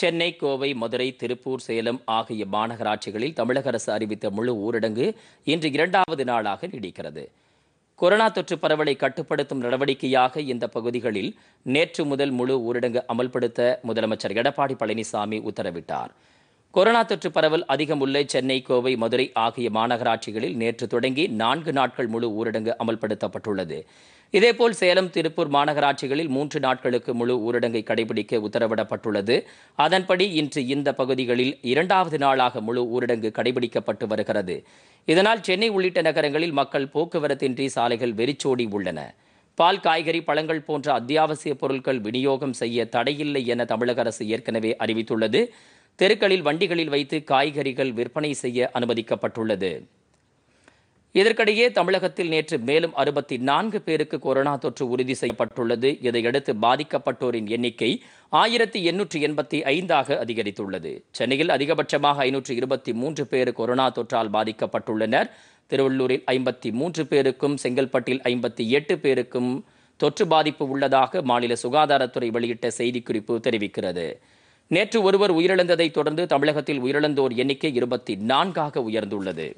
சென்னை கோவை மதுரை திருப்பூர் சேலம் ஆகிய மாநகராட்சிகளில் தமிழக அரசு அறிவித்த முழு ஊரடங்கு இன்று இரண்டாவது நாளாக நீடிக்கிறது கொரோனா தொற்று பரவலை கட்டுப்படுத்தும் நடவடிக்கையாக இந்த பகுதிகளில் நேற்று முதல் முழு ஊரடங்கு அமல்படுத்த முதலமைச்சர் எடப்பாடி பழனிசாமி உத்தரவிட்டார் கொரோனா தொற்று பரவல் அதிகம் உள்ள சென்னை கோவை மதுரை ஆகிய மாநகராட்சிகளில் நேற்று தொடங்கி நான்கு நாட்கள் முழு ஊரடங்கு அமல்படுத்தப்பட்டுள்ளது இதேபோல் சேலம் திருப்பூர் மாநகராட்சிகளில் மூன்று நாட்களுக்கு முழு ஊரடங்கை கடைபிடிக்க உத்தரவிடப்பட்டுள்ளது அதன்படி இன்று இந்த பகுதிகளில் இரண்டாவது நாளாக முழு ஊரடங்கு கடைபிடிக்கப்பட்டு வருகிறது இதனால் சென்னை உள்ளிட்ட நகரங்களில் மக்கள் போக்குவரத்தின்றி சாலைகள் வெறிச்சோடி உள்ளன பால் காய்கறி பழங்கள் போன்ற அத்தியாவசிய பொருட்கள் விநியோகம் செய்ய தடையில்லை என தமிழக அரசு ஏற்கனவே அறிவித்துள்ளது தெருக்களில் வண்டிகளில் வைத்து காய்கறிகள் விற்பனை செய்ய அனுமதிக்கப்பட்டுள்ளது இதற்கிடையே தமிழகத்தில் நேற்று மேலும் அறுபத்தி நான்கு பேருக்கு கொரோனா தொற்று உறுதி செய்யப்பட்டுள்ளது இதையடுத்து பாதிக்கப்பட்டோரின் எண்ணிக்கை ஆயிரத்தி எண்ணூற்றி எண்பத்தி ஐந்தாக அதிகரித்துள்ளது சென்னையில் அதிகபட்சமாக ஐநூற்று இருபத்தி மூன்று பேர் கொரோனா தொற்றால் பாதிக்கப்பட்டுள்ளனர் திருவள்ளூரில் ஐம்பத்தி மூன்று பேருக்கும் செங்கல்பட்டில் ஐம்பத்தி எட்டு பேருக்கும் தொற்று பாதிப்பு உள்ளதாக மாநில சுகாதாரத்துறை வெளியிட்ட செய்திக்குறிப்பு தெரிவிக்கிறது நேற்று ஒருவர் உயிரிழந்ததைத் தொடர்ந்து தமிழகத்தில் உயிரிழந்தோர் எண்ணிக்கை இருபத்தி நான்காக உயர்ந்துள்ளது